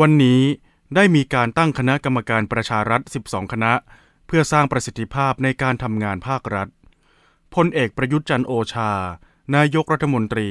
วันนี้ได้มีการตั้งคณะกรรมการประชารัฐ 12 คณะ เพื่อสร้างประสิทธิภาพในการทำงานภาครัฐ พลเอกประยุทธ์จันโอชา นายกรัฐมนตรี